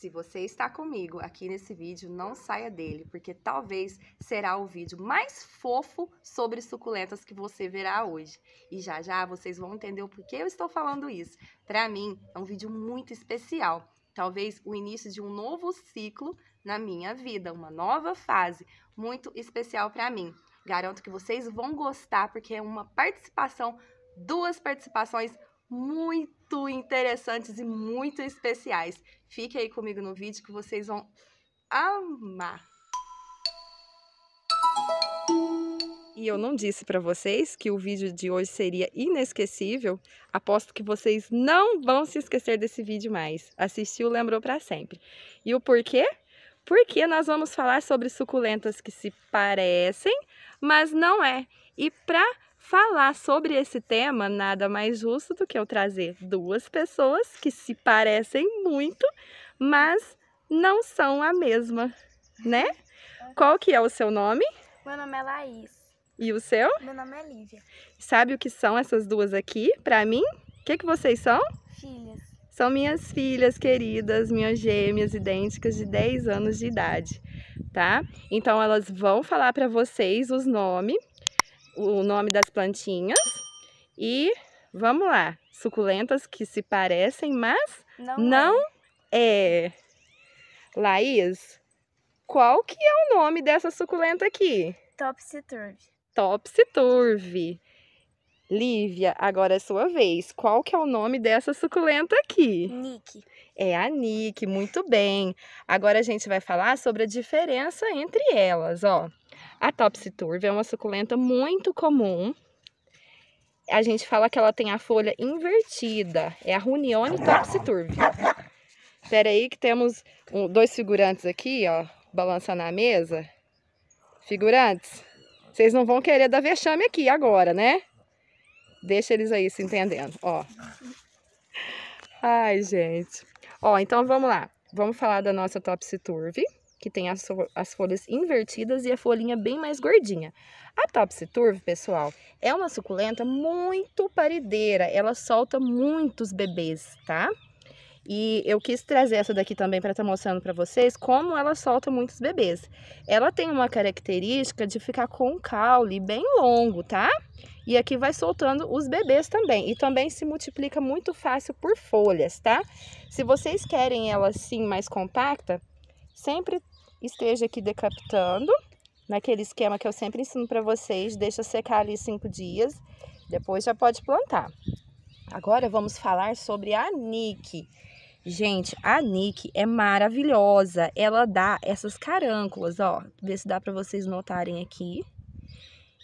Se você está comigo aqui nesse vídeo, não saia dele, porque talvez será o vídeo mais fofo sobre suculentas que você verá hoje. E já já vocês vão entender o porquê eu estou falando isso. Para mim, é um vídeo muito especial. Talvez o início de um novo ciclo na minha vida, uma nova fase muito especial para mim. Garanto que vocês vão gostar, porque é uma participação, duas participações muito muito interessantes e muito especiais. Fique aí comigo no vídeo que vocês vão amar. E eu não disse para vocês que o vídeo de hoje seria inesquecível. Aposto que vocês não vão se esquecer desse vídeo mais. Assistiu, lembrou para sempre. E o porquê? Porque nós vamos falar sobre suculentas que se parecem, mas não é. E para falar sobre esse tema, nada mais justo do que eu trazer duas pessoas que se parecem muito, mas não são a mesma, né? É. Qual que é o seu nome? Meu nome é Laís. E o seu? Meu nome é Lívia. Sabe o que são essas duas aqui para mim? O que, que vocês são? Filhas. São minhas filhas queridas, minhas gêmeas idênticas de 10 anos de idade, tá? Então elas vão falar para vocês os nomes o nome das plantinhas e vamos lá. Suculentas que se parecem, mas não, não é. é. Laís, qual que é o nome dessa suculenta aqui? Topsy-turvy. Topsy-turvy. Lívia, agora é sua vez. Qual que é o nome dessa suculenta aqui? Nick. É a Nick, muito bem. Agora a gente vai falar sobre a diferença entre elas, ó. A Turve é uma suculenta muito comum. A gente fala que ela tem a folha invertida, é a Runione topsiturbe. Espera aí que temos um, dois figurantes aqui, ó, balançando a mesa. Figurantes, vocês não vão querer dar vexame aqui agora, né? Deixa eles aí se entendendo, ó. Ai, gente. Ó, então vamos lá. Vamos falar da nossa Topsy Turve que tem as, as folhas invertidas e a folhinha bem mais gordinha. A Turve, pessoal, é uma suculenta muito parideira, ela solta muitos bebês, tá? E eu quis trazer essa daqui também para estar tá mostrando para vocês como ela solta muitos bebês. Ela tem uma característica de ficar com um caule bem longo, tá? E aqui vai soltando os bebês também. E também se multiplica muito fácil por folhas, tá? Se vocês querem ela assim mais compacta, sempre esteja aqui decapitando, naquele esquema que eu sempre ensino para vocês, deixa secar ali cinco dias, depois já pode plantar. Agora vamos falar sobre a Nick. Gente, a Nick é maravilhosa. Ela dá essas carânculas, ó. Vê se dá para vocês notarem aqui.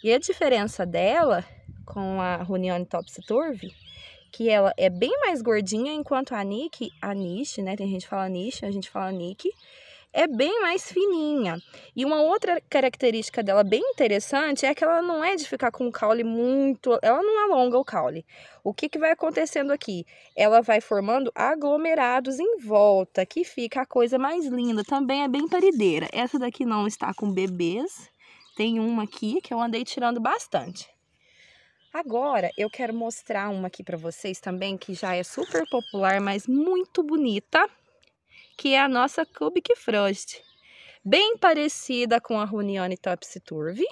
E a diferença dela com a Runione Topsiturvy, que ela é bem mais gordinha, enquanto a Nick, a Niche, né? Tem gente que fala Niche, a gente fala Nick é bem mais fininha. E uma outra característica dela bem interessante é que ela não é de ficar com o caule muito, ela não alonga o caule. O que, que vai acontecendo aqui? Ela vai formando aglomerados em volta, que fica a coisa mais linda. Também é bem parideira. Essa daqui não está com bebês. Tem uma aqui que eu andei tirando bastante. Agora eu quero mostrar uma aqui para vocês também que já é super popular, mas muito bonita que é a nossa Cubic Frost, bem parecida com a Runione Topsy-Turvy,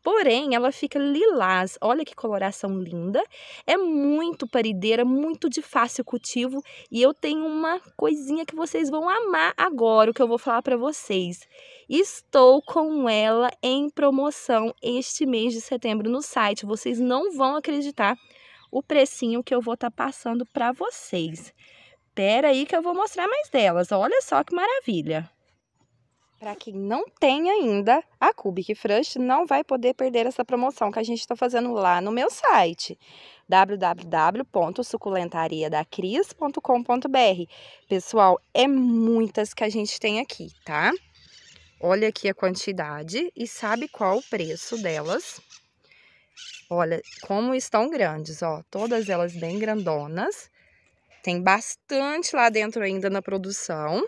porém ela fica lilás, olha que coloração linda, é muito parideira, muito de fácil cultivo e eu tenho uma coisinha que vocês vão amar agora, o que eu vou falar para vocês. Estou com ela em promoção este mês de setembro no site, vocês não vão acreditar o precinho que eu vou estar tá passando para vocês. Pera aí que eu vou mostrar mais delas. Olha só que maravilha. Para quem não tem ainda, a Cubic Frush, não vai poder perder essa promoção que a gente está fazendo lá no meu site www.suculentariadacris.com.br. Pessoal, é muitas que a gente tem aqui, tá? Olha aqui a quantidade e sabe qual o preço delas. Olha como estão grandes, ó. Todas elas bem grandonas. Tem bastante lá dentro ainda na produção.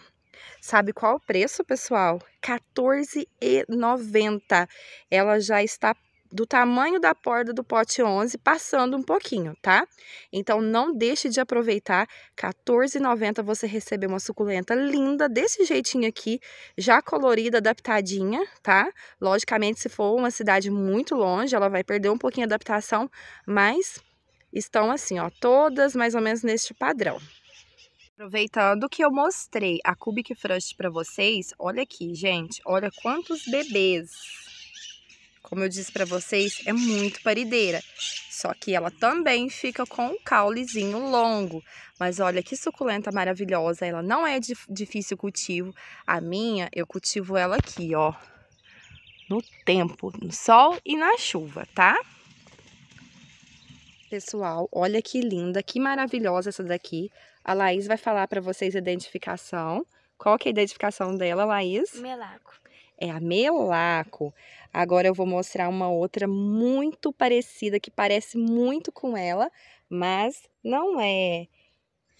Sabe qual o preço, pessoal? R$14,90. Ela já está do tamanho da porta do pote 11, passando um pouquinho, tá? Então não deixe de aproveitar. R$14,90 você receber uma suculenta linda desse jeitinho aqui, já colorida, adaptadinha, tá? Logicamente, se for uma cidade muito longe, ela vai perder um pouquinho a adaptação, mas estão assim, ó, todas mais ou menos neste padrão. Aproveitando que eu mostrei a Cubic Frost para vocês, olha aqui, gente, olha quantos bebês. Como eu disse para vocês, é muito parideira. Só que ela também fica com um caulezinho longo. Mas olha que suculenta maravilhosa, ela não é de difícil cultivo. A minha, eu cultivo ela aqui, ó, no tempo, no sol e na chuva, tá? pessoal. Olha que linda, que maravilhosa essa daqui. A Laís vai falar para vocês a identificação. Qual que é a identificação dela, Laís? Melaco. É a melaco. Agora eu vou mostrar uma outra muito parecida, que parece muito com ela, mas não é.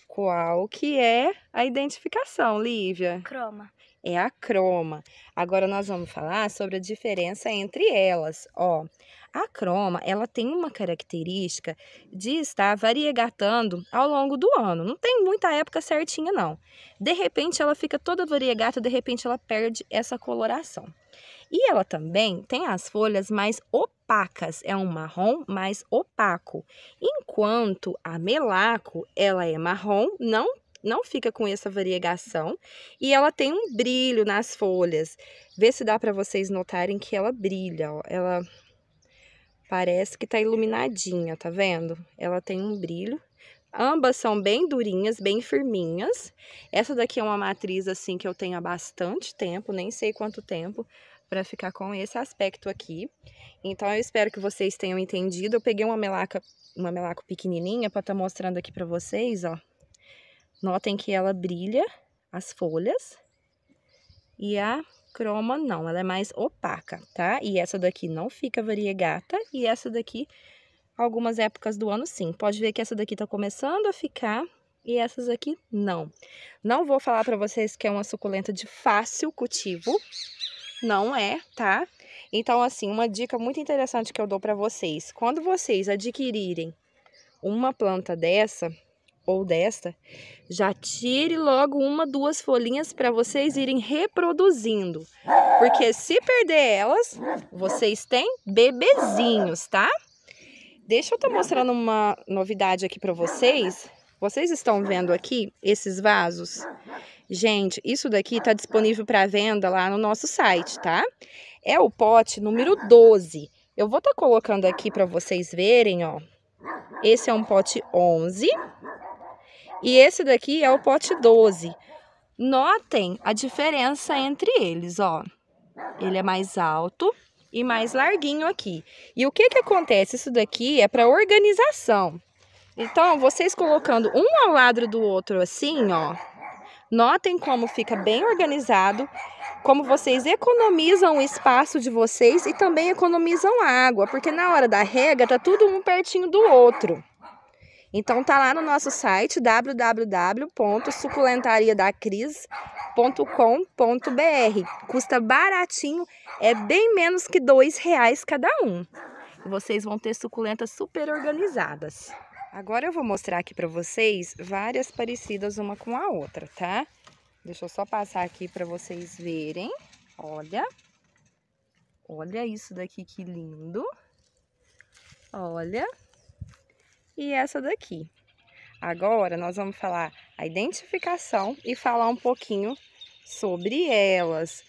Qual que é a identificação, Lívia? Croma é a croma. Agora nós vamos falar sobre a diferença entre elas, ó. A croma, ela tem uma característica de estar variegatando ao longo do ano. Não tem muita época certinha não. De repente ela fica toda variegata, de repente ela perde essa coloração. E ela também tem as folhas mais opacas, é um marrom mais opaco. Enquanto a melaco, ela é marrom, não não fica com essa variegação e ela tem um brilho nas folhas. Vê se dá para vocês notarem que ela brilha, ó. Ela parece que tá iluminadinha, tá vendo? Ela tem um brilho. Ambas são bem durinhas, bem firminhas. Essa daqui é uma matriz assim que eu tenho há bastante tempo, nem sei quanto tempo, para ficar com esse aspecto aqui. Então eu espero que vocês tenham entendido. Eu peguei uma melaca, uma melaca pequenininha para estar tá mostrando aqui para vocês, ó. Notem que ela brilha, as folhas, e a croma não, ela é mais opaca, tá? E essa daqui não fica variegata, e essa daqui, algumas épocas do ano sim. Pode ver que essa daqui tá começando a ficar, e essas aqui não. Não vou falar para vocês que é uma suculenta de fácil cultivo, não é, tá? Então, assim, uma dica muito interessante que eu dou para vocês, quando vocês adquirirem uma planta dessa, ou desta, já tire logo uma, duas folhinhas para vocês irem reproduzindo. Porque se perder elas, vocês têm bebezinhos, tá? Deixa eu estar tá mostrando uma novidade aqui para vocês. Vocês estão vendo aqui esses vasos? Gente, isso daqui está disponível para venda lá no nosso site, tá? É o pote número 12. Eu vou estar tá colocando aqui para vocês verem, ó. Esse é um pote 11, e esse daqui é o pote 12. Notem a diferença entre eles, ó. Ele é mais alto e mais larguinho aqui. E o que que acontece? Isso daqui é para organização. Então, vocês colocando um ao lado do outro assim, ó. Notem como fica bem organizado, como vocês economizam o espaço de vocês e também economizam água, porque na hora da rega tá tudo um pertinho do outro. Então tá lá no nosso site www.suculentariadacris.com.br. Custa baratinho, é bem menos que dois reais cada um. Vocês vão ter suculentas super organizadas. Agora eu vou mostrar aqui para vocês várias parecidas uma com a outra, tá? Deixa eu só passar aqui para vocês verem. Olha. Olha isso daqui que lindo. Olha e essa daqui. Agora nós vamos falar a identificação e falar um pouquinho sobre elas.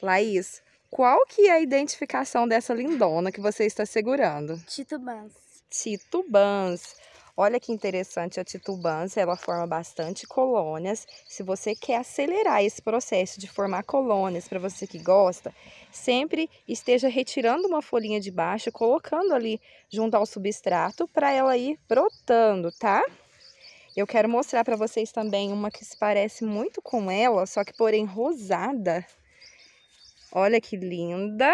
Laís, qual que é a identificação dessa lindona que você está segurando? Titubans. Titubans. Olha que interessante a titubância, ela forma bastante colônias. Se você quer acelerar esse processo de formar colônias, para você que gosta, sempre esteja retirando uma folhinha de baixo, colocando ali junto ao substrato para ela ir brotando, tá? Eu quero mostrar para vocês também uma que se parece muito com ela, só que porém rosada. Olha que linda!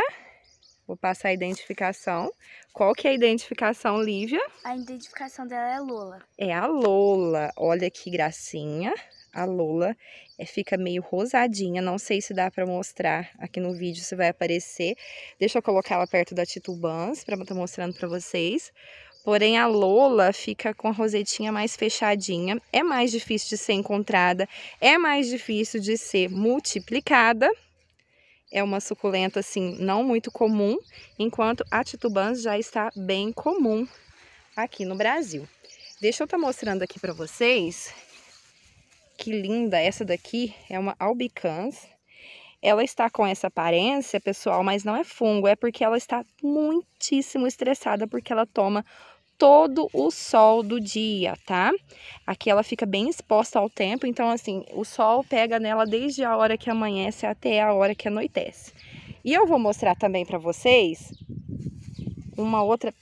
Vou passar a identificação. Qual que é a identificação, Lívia? A identificação dela é Lola. É a Lola. Olha que gracinha. A Lola é, fica meio rosadinha. Não sei se dá para mostrar aqui no vídeo se vai aparecer. Deixa eu colocar ela perto da Titubans para estar mostrando para vocês. Porém, a Lola fica com a rosetinha mais fechadinha. É mais difícil de ser encontrada. É mais difícil de ser multiplicada é uma suculenta assim não muito comum, enquanto a titubans já está bem comum aqui no Brasil. Deixa eu estar tá mostrando aqui para vocês que linda essa daqui, é uma albicans. Ela está com essa aparência, pessoal, mas não é fungo, é porque ela está muitíssimo estressada porque ela toma todo o sol do dia, tá? Aqui ela fica bem exposta ao tempo, então assim, o sol pega nela desde a hora que amanhece até a hora que anoitece. E eu vou mostrar também para vocês uma outra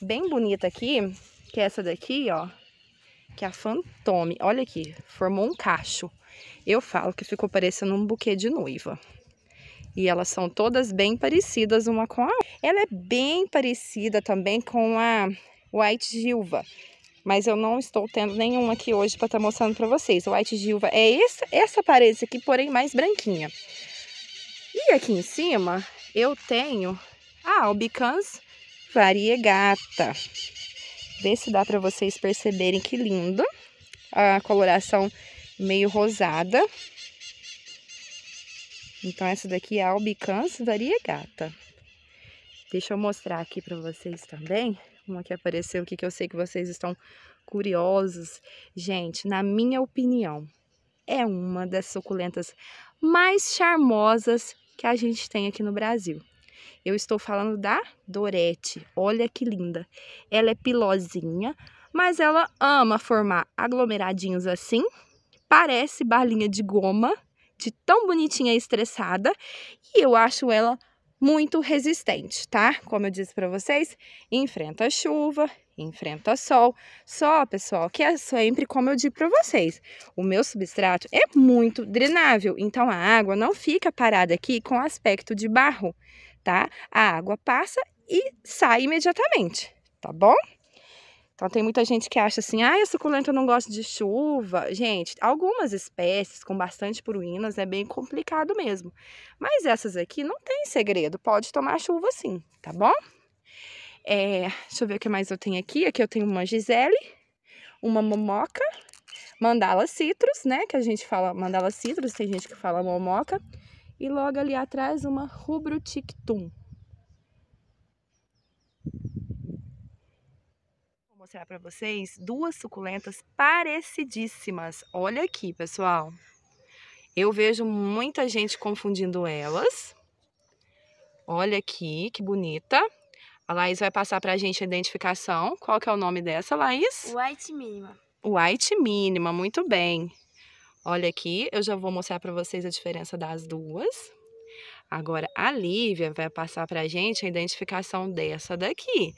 bem bonita aqui, que é essa daqui, ó, que é a Fantome. Olha aqui, formou um cacho. Eu falo que ficou parecendo um buquê de noiva. E elas são todas bem parecidas uma com a outra. Ela é bem parecida também com a White Gilva. Mas eu não estou tendo nenhum aqui hoje para estar tá mostrando para vocês. White Gilva é essa, essa parede aqui, porém mais branquinha. E aqui em cima eu tenho a Albicans variegata. Vê se dá para vocês perceberem que lindo. A coloração meio rosada. Então, essa daqui é a Albicans variegata. Deixa eu mostrar aqui para vocês também uma que apareceu aqui que eu sei que vocês estão curiosos. Gente, na minha opinião, é uma das suculentas mais charmosas que a gente tem aqui no Brasil. Eu estou falando da Dorete. Olha que linda. Ela é pilosinha, mas ela ama formar aglomeradinhos assim. Parece balinha de goma, de tão bonitinha e estressada. E eu acho ela muito resistente, tá? Como eu disse para vocês, enfrenta chuva, enfrenta sol. Só, pessoal, que é sempre como eu digo para vocês, o meu substrato é muito drenável, então a água não fica parada aqui com aspecto de barro, tá? A água passa e sai imediatamente, tá bom? Então tem muita gente que acha assim, ah, a suculenta não gosta de chuva. Gente, algumas espécies com bastante pruínas é bem complicado mesmo. Mas essas aqui não tem segredo, pode tomar chuva sim, tá bom? É, deixa eu ver o que mais eu tenho aqui. Aqui eu tenho uma Gisele, uma momoca, mandala citrus, né? Que a gente fala mandala citrus, tem gente que fala momoca. E logo ali atrás uma rubro tictum. mostrar para vocês duas suculentas parecidíssimas. Olha aqui, pessoal. Eu vejo muita gente confundindo elas. Olha aqui, que bonita. A Laís vai passar para a gente a identificação. Qual que é o nome dessa, Laís? White Mínima. White Mínima, muito bem. Olha aqui, eu já vou mostrar para vocês a diferença das duas. Agora, a Lívia vai passar para a gente a identificação dessa daqui.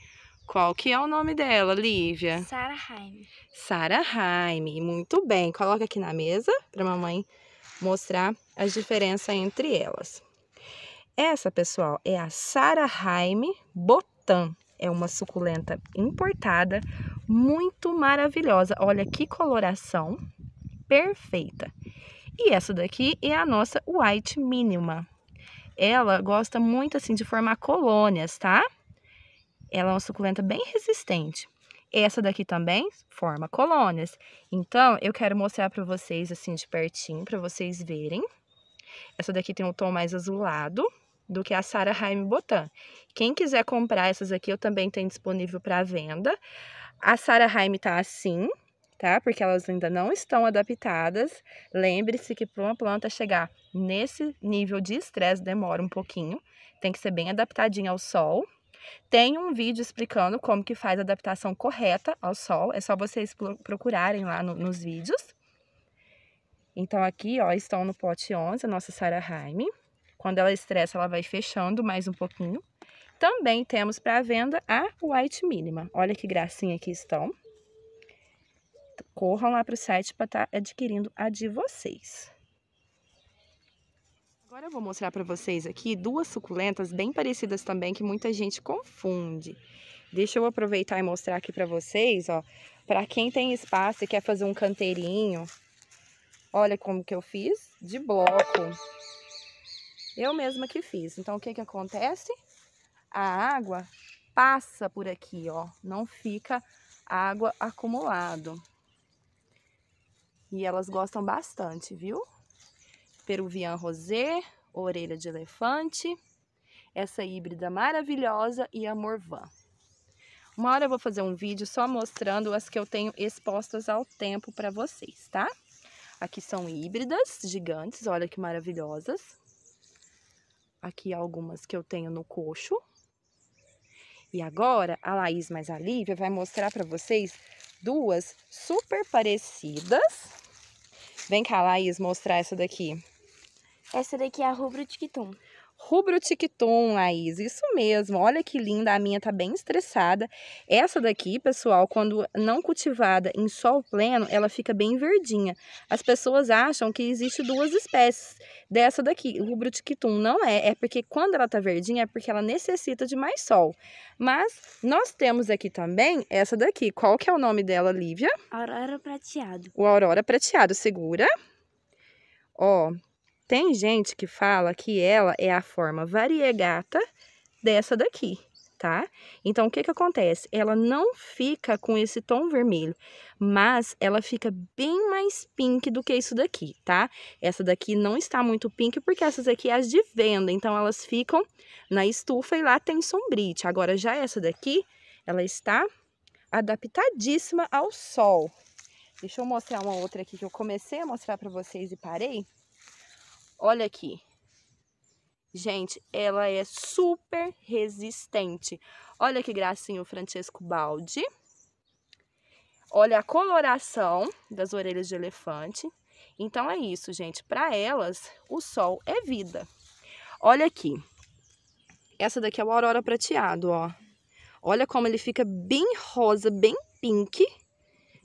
Qual que é o nome dela, Lívia? Sara Haim. Sara Haim, muito bem. Coloca aqui na mesa para mamãe mostrar as diferenças entre elas. Essa, pessoal, é a Sara Haim Botan. É uma suculenta importada, muito maravilhosa. Olha que coloração perfeita. E essa daqui é a nossa White Minima. Ela gosta muito assim de formar colônias, tá? Ela é uma suculenta bem resistente. Essa daqui também forma colônias. Então, eu quero mostrar para vocês assim de pertinho, para vocês verem. Essa daqui tem um tom mais azulado do que a Sara Haim Botan. Quem quiser comprar essas aqui, eu também tenho disponível para venda. A Sara Haim tá assim, tá? Porque elas ainda não estão adaptadas. Lembre-se que para uma planta chegar nesse nível de estresse demora um pouquinho. Tem que ser bem adaptadinha ao sol. Tem um vídeo explicando como que faz a adaptação correta ao sol. É só vocês procurarem lá no, nos vídeos. Então aqui, ó, estão no pote 11 a nossa Sarah Haime. Quando ela estressa, ela vai fechando mais um pouquinho. Também temos para venda a White Mínima. Olha que gracinha que estão. Corram lá para o site para estar tá adquirindo a de vocês. Agora eu vou mostrar para vocês aqui duas suculentas bem parecidas também que muita gente confunde. Deixa eu aproveitar e mostrar aqui para vocês, ó. Para quem tem espaço e quer fazer um canteirinho, olha como que eu fiz, de bloco. Eu mesma que fiz. Então, o que que acontece? A água passa por aqui, ó. Não fica água acumulado. E elas gostam bastante, viu? Peruvian Rosé, Orelha de Elefante, essa híbrida maravilhosa e a Morvan. Uma hora eu vou fazer um vídeo só mostrando as que eu tenho expostas ao tempo para vocês, tá? Aqui são híbridas gigantes, olha que maravilhosas. Aqui algumas que eu tenho no coxo. E agora a Laís mais a Lívia vai mostrar para vocês duas super parecidas. Vem cá, Laís, mostrar essa daqui. Essa daqui é a Rubro Tiquitum. Rubro Tiquitum, Laís, isso mesmo. Olha que linda, a minha tá bem estressada. Essa daqui, pessoal, quando não cultivada em sol pleno, ela fica bem verdinha. As pessoas acham que existe duas espécies dessa daqui. O Rubro Tiquitum não é, é porque quando ela tá verdinha é porque ela necessita de mais sol. Mas nós temos aqui também essa daqui. Qual que é o nome dela, Lívia? Aurora Prateado. O Aurora Prateado, segura. Ó, tem gente que fala que ela é a forma variegata dessa daqui, tá? Então, o que que acontece? Ela não fica com esse tom vermelho, mas ela fica bem mais pink do que isso daqui, tá? Essa daqui não está muito pink, porque essas aqui é as de venda, então elas ficam na estufa e lá tem sombrite. Agora, já essa daqui, ela está adaptadíssima ao sol. Deixa eu mostrar uma outra aqui que eu comecei a mostrar para vocês e parei. Olha aqui. Gente, ela é super resistente. Olha que gracinha o Francesco Baldi. Olha a coloração das orelhas de elefante. Então é isso, gente. Para elas, o sol é vida. Olha aqui. Essa daqui é o aurora prateado, ó. Olha como ele fica bem rosa, bem pink,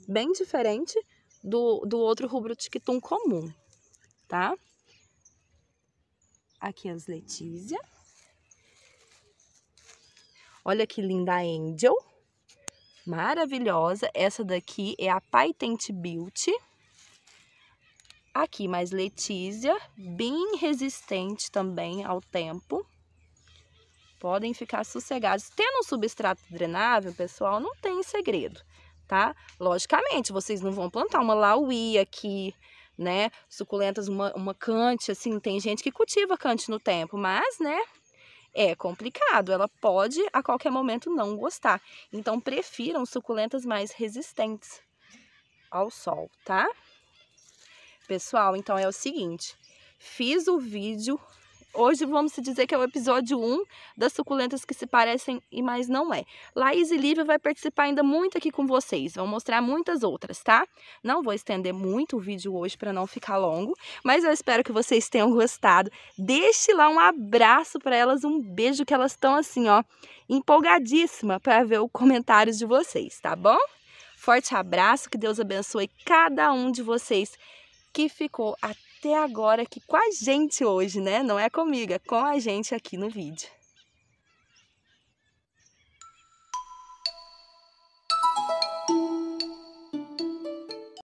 bem diferente do, do outro rubro tictum comum, tá? Aqui as Letícia. Olha que linda a Angel. Maravilhosa. Essa daqui é a Patent Beauty. Aqui mais Letícia, bem resistente também ao tempo. Podem ficar sossegados. Tendo um substrato drenável, pessoal, não tem segredo, tá? Logicamente, vocês não vão plantar uma lauí aqui, né? Suculentas, uma, uma cante, assim, tem gente que cultiva cante no tempo, mas, né? É complicado, ela pode a qualquer momento não gostar. Então, prefiram suculentas mais resistentes ao sol, tá? Pessoal, então é o seguinte: fiz o vídeo Hoje vamos dizer que é o episódio 1 das suculentas que se parecem e mais não é. Laís e Lívia vai participar ainda muito aqui com vocês, vão mostrar muitas outras, tá? Não vou estender muito o vídeo hoje para não ficar longo, mas eu espero que vocês tenham gostado. Deixe lá um abraço para elas, um beijo que elas estão assim, ó, empolgadíssima para ver o comentário de vocês, tá bom? Forte abraço, que Deus abençoe cada um de vocês que ficou até até agora aqui com a gente hoje, né? Não é comigo, é com a gente aqui no vídeo.